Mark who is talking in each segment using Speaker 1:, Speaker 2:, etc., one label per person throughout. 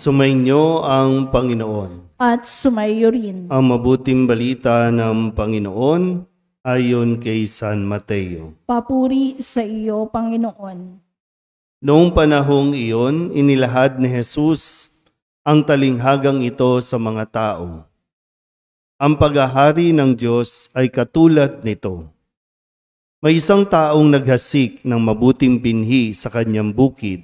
Speaker 1: Sumainyo ang Panginoon. At sumayo rin. Ang mabuting balita ng Panginoon ayon kay San Mateo. Papuri sa iyo, Panginoon. Noong panahong iyon, inilahad ni Jesus ang talinghagang ito sa mga tao. Ang paghahari ng Diyos ay katulad nito. May isang taong naghasik ng mabuting binhi sa kanyang bukid.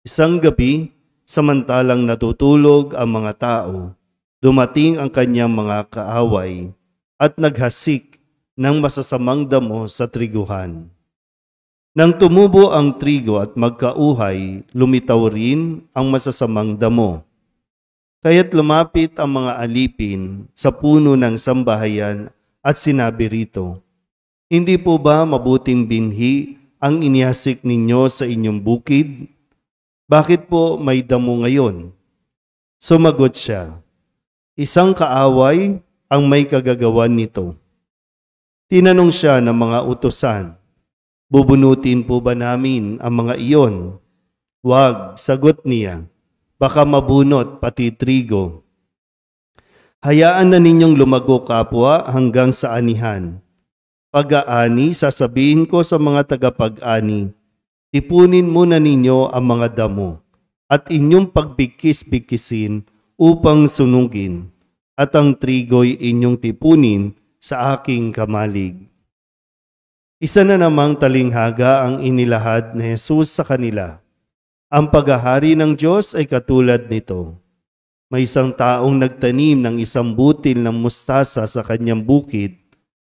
Speaker 1: Isang gabi, samantalang natutulog ang mga tao, dumating ang kanyang mga kaaway at naghasik ng masasamang damo sa triguhan. Nang tumubo ang trigo at magkauhay, lumitaw rin ang masasamang damo. Kaya't lumapit ang mga alipin sa puno ng sambahayan at sinabi rito, Hindi po ba mabuting binhi ang inihasik ninyo sa inyong bukid bakit po may damo ngayon? Sumagot siya, Isang kaaway ang may kagagawan nito. Tinanong siya ng mga utosan, Bubunutin po ba namin ang mga iyon? Wag, sagot niya, baka mabunot pati trigo. Hayaan na ninyong lumago kapwa hanggang sa anihan. Pag-aani, sasabihin ko sa mga tagapag-ani, Tipunin muna ninyo ang mga damo at inyong pagbikis-bikisin upang sunugin at ang trigo'y inyong tipunin sa aking kamalig. Isa na namang talinghaga ang inilahad ni Jesus sa kanila. Ang paghahari ng Diyos ay katulad nito. May isang taong nagtanim ng isang butil ng mustasa sa kanyang bukid.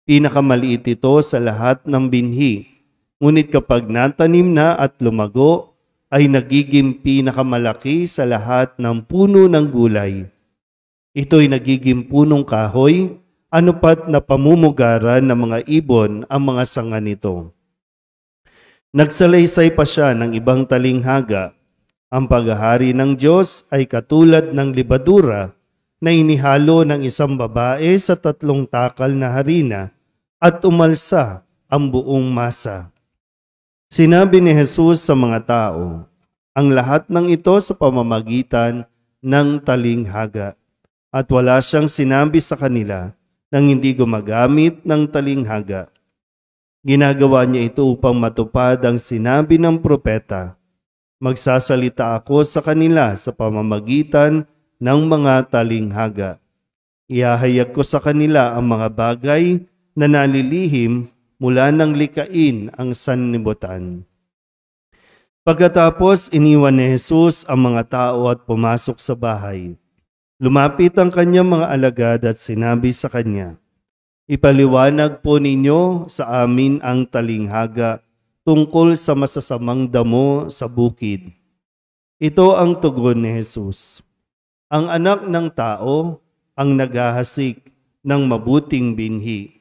Speaker 1: Pinakamaliit ito sa lahat ng binhi Ngunit kapag natanim na at lumago, ay nagiging pinakamalaki sa lahat ng puno ng gulay. Ito'y nagiging punong kahoy, anupat na pamumugaran ng mga ibon ang mga sanga nito. Nagsalaysay pa siya ng ibang talinghaga. Ang paghahari ng Diyos ay katulad ng libadura na inihalo ng isang babae sa tatlong takal na harina at umalsa ang buong masa. Sinabi ni Jesus sa mga tao, ang lahat ng ito sa pamamagitan ng talinghaga. At wala siyang sinabi sa kanila nang hindi gumagamit ng talinghaga. Ginagawa niya ito upang matupad ang sinabi ng propeta. Magsasalita ako sa kanila sa pamamagitan ng mga talinghaga. Iahayag ko sa kanila ang mga bagay na nalilihim mula ng likain ang sanlibutan. Pagkatapos, iniwan ni Jesus ang mga tao at pumasok sa bahay. Lumapit ang kanyang mga alagad at sinabi sa kanya, Ipaliwanag po ninyo sa amin ang talinghaga tungkol sa masasamang damo sa bukid. Ito ang tugon ni Jesus. Ang anak ng tao ang naghahasik ng mabuting binhi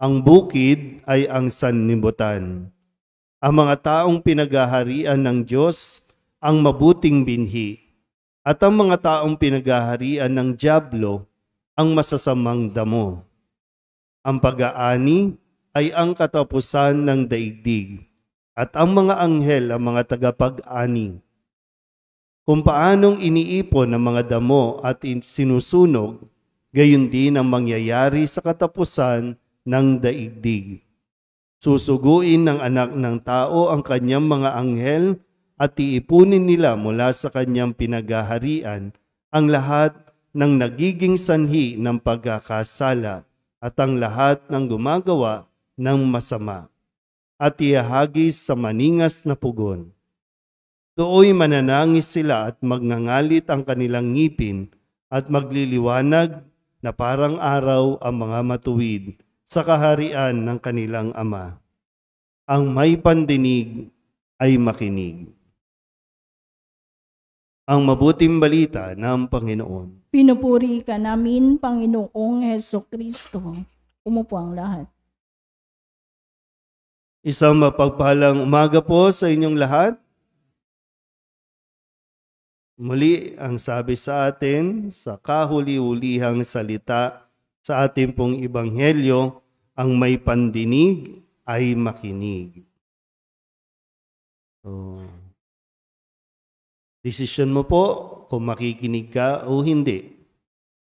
Speaker 1: ang bukid ay ang sanlibutan. Ang mga taong pinaghaharian ng Diyos ang mabuting binhi at ang mga taong pinaghaharian ng Diablo ang masasamang damo. Ang pag-aani ay ang katapusan ng daigdig at ang mga anghel ang mga tagapag-ani. Kung paanong iniipon ng mga damo at sinusunog, gayon din ang mangyayari sa katapusan ng daigdig. Susuguin ng anak ng tao ang kanyang mga anghel at iipunin nila mula sa kanyang pinagaharian ang lahat ng nagiging sanhi ng pagkakasala at ang lahat ng gumagawa ng masama at iahagis sa maningas na pugon. Dooy mananangis sila at magngangalit ang kanilang ngipin at magliliwanag na parang araw ang mga matuwid sa kaharian ng kanilang ama. Ang may pandinig ay makinig. Ang mabuting balita ng Panginoon. Pinupuri ka namin, Panginoong Heso
Speaker 2: Kristo. Umupo ang lahat. Isang mapagpalang umaga po sa inyong lahat.
Speaker 1: Muli ang sabi sa atin sa kahuli ulihang salita sa
Speaker 2: ating pong ibanghelyo, ang may pandinig ay makinig. So, decision mo po kung makikinig ka o hindi.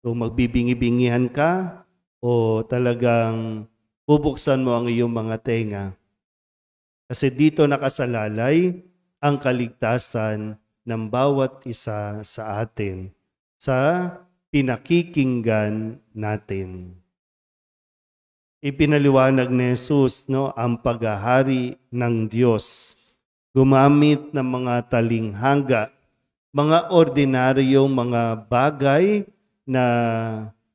Speaker 2: Kung magbibingi-bingihan ka
Speaker 1: o talagang bubuksan mo ang iyong mga tenga. Kasi dito nakasalalay ang kaligtasan ng bawat isa sa atin sa pinakikinggan natin. Ipinaliwanag ni Jesus no, ang paghahari ng Diyos gumamit ng mga talinghaga, mga ordinaryong mga bagay na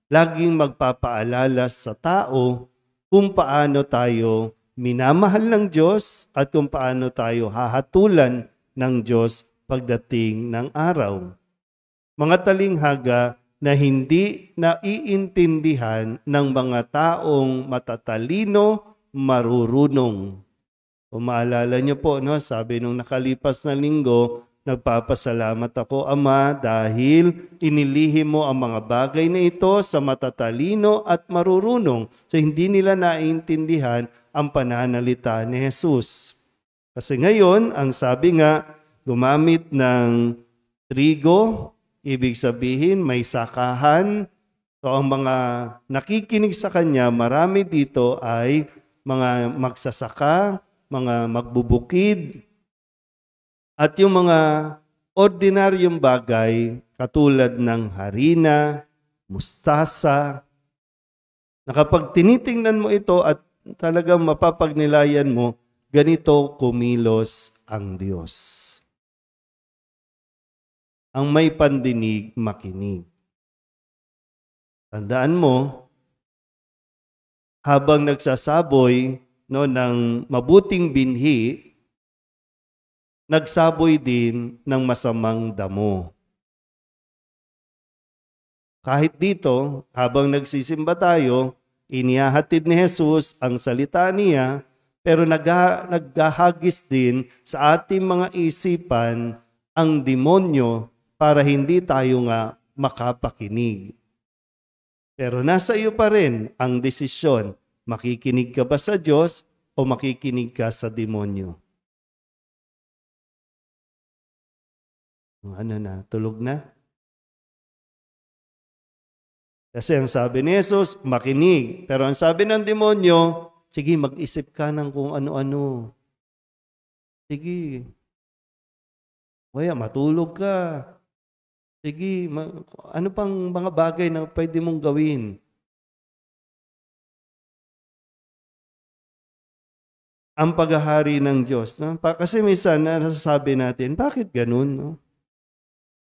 Speaker 1: laging magpapaalala sa tao kung paano tayo minamahal ng Diyos at kung paano tayo hahatulan ng Diyos pagdating ng araw. Mga talinghaga na hindi naiintindihan ng mga taong matatalino, marurunong. Kung maalala niyo po, no, sabi nung nakalipas na linggo, nagpapasalamat ako, Ama, dahil inilihim mo ang mga bagay na ito sa matatalino at marurunong. So hindi nila naiintindihan ang pananalita ni Jesus. Kasi ngayon, ang sabi nga, gumamit ng trigo, Ibig sabihin, may sakahan. So, ang mga nakikinig sa kanya, marami dito ay mga magsasaka, mga magbubukid, at yung mga ordinaryong bagay katulad ng harina, mustasa, na kapag tinitingnan mo ito at talagang mapapagnilayan mo,
Speaker 2: ganito kumilos ang Diyos ang may pandinig makinig. Tandaan mo,
Speaker 1: habang nagsasaboy no, ng mabuting binhi, nagsaboy din ng masamang damo. Kahit dito, habang nagsisimba tayo, inihahatid ni Jesus ang salita niya, pero naghahagis din sa ating mga isipan ang demonyo para hindi tayo nga makapakinig. Pero nasa iyo pa rin ang desisyon. Makikinig ka ba sa Diyos o makikinig ka sa
Speaker 2: demonyo? Ano na, tulog na? Kasi ang sabi ni Jesus,
Speaker 1: makinig. Pero ang sabi ng demonyo, sige, mag-isip ka ng kung ano-ano.
Speaker 2: Sige. Kaya matulog ka. Sige, ma- ano pang mga bagay na pwede mong gawin? Ang paghahari ng Diyos. No? Pa- kasi minsan nasasabi natin, bakit ganun? No?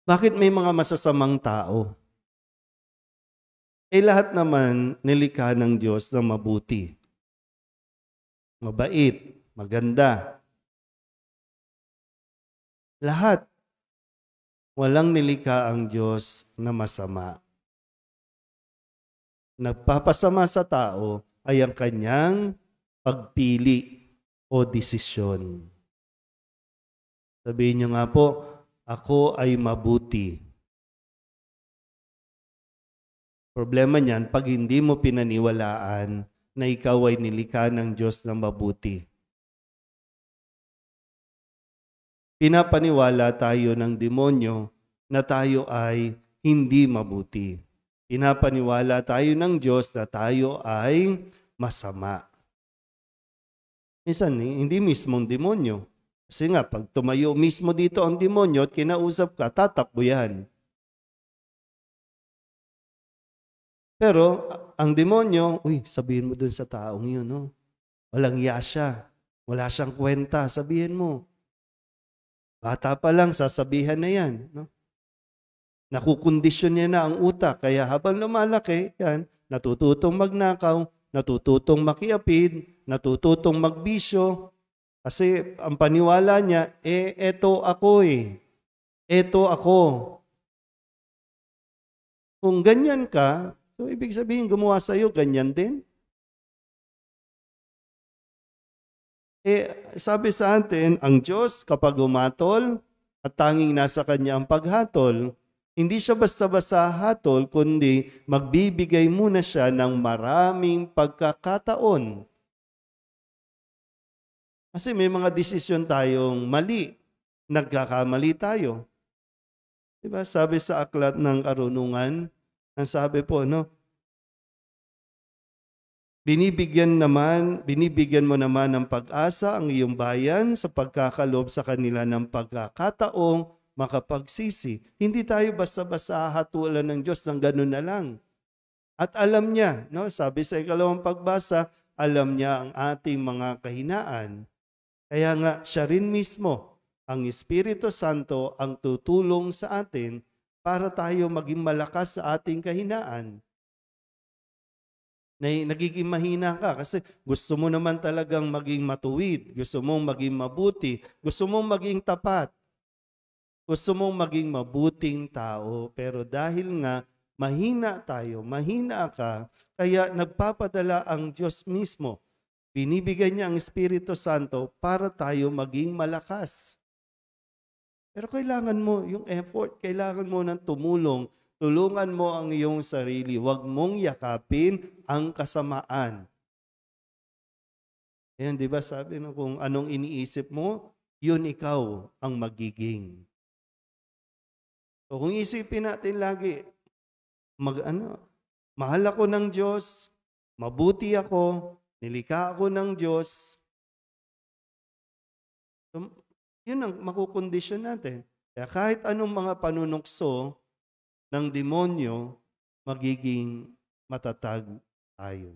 Speaker 1: Bakit may mga masasamang tao? Eh lahat naman
Speaker 2: nilikha ng Diyos na mabuti. Mabait, maganda. Lahat. Walang nilika ang Diyos na masama. Nagpapasama
Speaker 1: sa tao ay ang kanyang pagpili o
Speaker 2: desisyon. Sabihin niyo nga po, ako ay mabuti. Problema niyan, pag hindi mo
Speaker 1: pinaniwalaan na ikaw ay nilika ng Diyos ng mabuti. pinapaniwala tayo ng demonyo na tayo ay hindi mabuti. Pinapaniwala tayo ng Diyos na tayo ay masama. Minsan, eh, hindi ang demonyo. Kasi nga, pag tumayo mismo dito ang demonyo at kinausap ka, tatakbo
Speaker 2: yan. Pero ang demonyo, uy, sabihin mo dun sa taong yun, no? Walang iya siya. Wala siyang
Speaker 1: kwenta. Sabihin mo. Bata pa lang, sasabihan na yan. No? Nakukondisyon niya na ang utak. Kaya habang lumalaki, yan, natututong magnakaw, natututong makiapid, natututong magbisyo. Kasi ang paniwala niya, eh, eto ako eh. Eto ako.
Speaker 2: Kung ganyan ka, so ibig sabihin gumawa sa'yo, ganyan din. Eh,
Speaker 1: sabi sa atin, ang Diyos kapag umatol at tanging nasa Kanya ang paghatol, hindi siya basta-basta hatol, kundi magbibigay muna siya ng maraming pagkakataon. Kasi may mga desisyon tayong mali. Nagkakamali tayo. Diba? Sabi sa aklat ng karunungan, ang sabi po, no? Binibigyan naman, binibigyan mo naman ng pag-asa ang iyong bayan sa pagkakalob sa kanila ng pagkakataong makapagsisi. Hindi tayo basta-basta hatulan ng Diyos ng ganun na lang. At alam niya, no? sabi sa ikalawang pagbasa, alam niya ang ating mga kahinaan. Kaya nga siya rin mismo, ang Espiritu Santo ang tutulong sa atin para tayo maging malakas sa ating kahinaan na nagiging mahina ka kasi gusto mo naman talagang maging matuwid, gusto mong maging mabuti, gusto mong maging tapat, gusto mong maging mabuting tao. Pero dahil nga mahina tayo, mahina ka, kaya nagpapadala ang Diyos mismo. Binibigyan niya ang Espiritu Santo para tayo maging malakas. Pero kailangan mo yung effort, kailangan mo ng tumulong Tulungan mo ang iyong sarili. Huwag mong yakapin ang kasamaan. Ayan, di ba sabi no, kung anong iniisip mo, yun ikaw ang magiging. So kung isipin natin lagi, mag ano, mahal ako ng Diyos, mabuti ako, nilikha ako ng Diyos. yun ang makukondisyon natin. Kaya kahit anong mga panunukso,
Speaker 2: ng demonyo, magiging matatag tayo.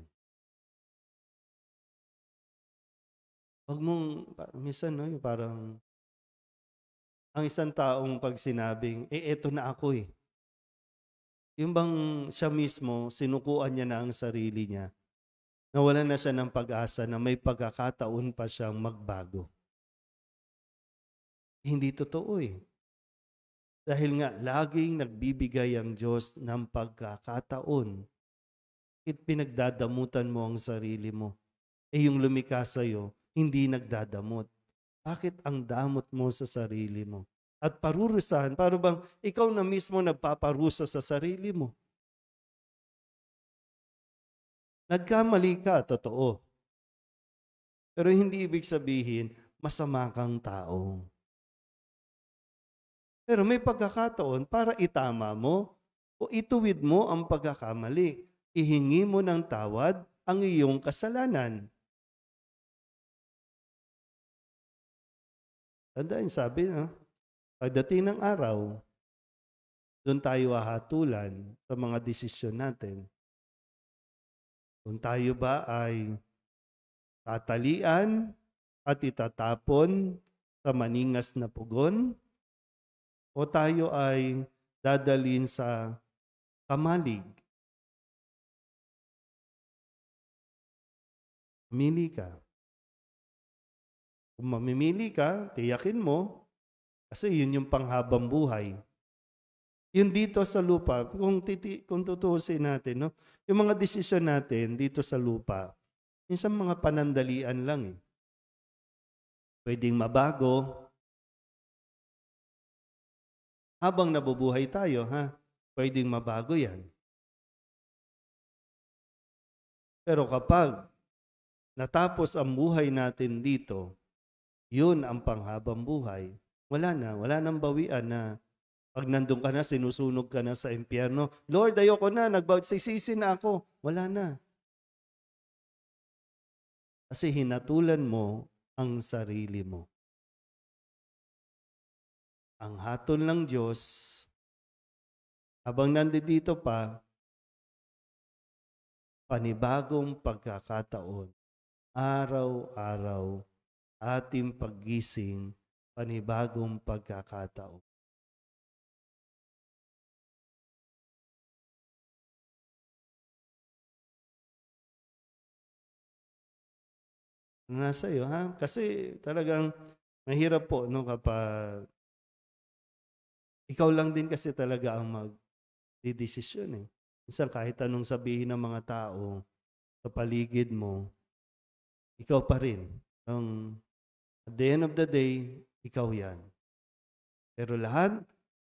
Speaker 2: Huwag mong, minsan, no, yung parang, ang isang taong pag sinabing, eh, eto
Speaker 1: na ako eh. Yung bang siya mismo, sinukuan niya na ang sarili niya, nawalan na siya ng pag-asa na may pagkakataon pa siyang magbago. Hindi totoo eh. Dahil nga laging nagbibigay ang Diyos ng pagkakataon. It pinagdadamutan mo ang sarili mo. Eh yung lumika sa'yo, hindi nagdadamot. Bakit ang damot mo sa sarili mo? At parurusahan, para bang ikaw na
Speaker 2: mismo nagpaparusa sa sarili mo? Nagkamali ka, totoo. Pero hindi ibig sabihin, masama kang tao. Pero may pagkakataon
Speaker 1: para itama mo o ituwid mo ang pagkakamali. Ihingi mo ng
Speaker 2: tawad ang iyong kasalanan. Tandaan, sabi na, pagdating ng araw, doon tayo ahatulan sa mga desisyon natin.
Speaker 1: Kung tayo ba ay tatalian at itatapon sa maningas na pugon, o tayo ay
Speaker 2: dadalin sa kamalig. Mili ka. Kung mamimili ka, tiyakin mo, kasi yun yung panghabang buhay.
Speaker 1: Yun dito sa lupa, kung, titi, kung tutusin natin, no? yung mga desisyon natin
Speaker 2: dito sa lupa, minsan mga panandalian lang eh. Pwedeng mabago, habang nabubuhay tayo, ha? Pwedeng mabago yan. Pero kapag natapos ang buhay natin dito,
Speaker 1: yun ang panghabang buhay. Wala na, wala nang bawian na pag nandun ka na, sinusunog ka na sa impyerno, Lord, ayoko na, nagbautisisi na ako. Wala na.
Speaker 2: Kasi hinatulan mo ang sarili mo ang hatol ng Diyos habang nandito pa, panibagong pagkakataon, araw-araw, ating paggising, panibagong pagkakataon. Nasa iyo, ha? Kasi talagang mahirap po no kapag ikaw lang din kasi
Speaker 1: talaga ang mag-desisyon eh. Minsan kahit anong sabihin ng mga tao sa paligid mo, ikaw pa rin. Ang, at the end of the day, ikaw yan. Pero lahat,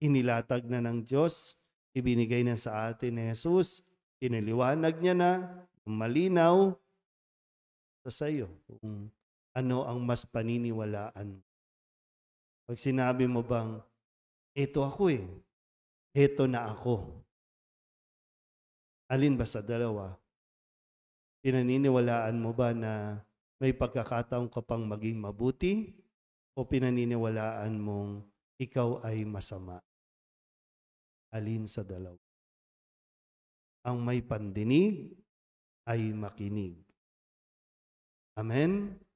Speaker 1: inilatag na ng Diyos, ibinigay na sa atin ni Jesus, iniliwanag niya na, malinaw sa sayo kung ano ang mas paniniwalaan
Speaker 2: Pag sinabi mo bang, ito ako eh. Ito na ako. Alin ba sa dalawa?
Speaker 1: Pinaniniwalaan mo ba na may pagkakataon ka pang maging mabuti
Speaker 2: o pinaniniwalaan mong ikaw ay masama? Alin sa dalawa? Ang may pandinig ay makinig. Amen?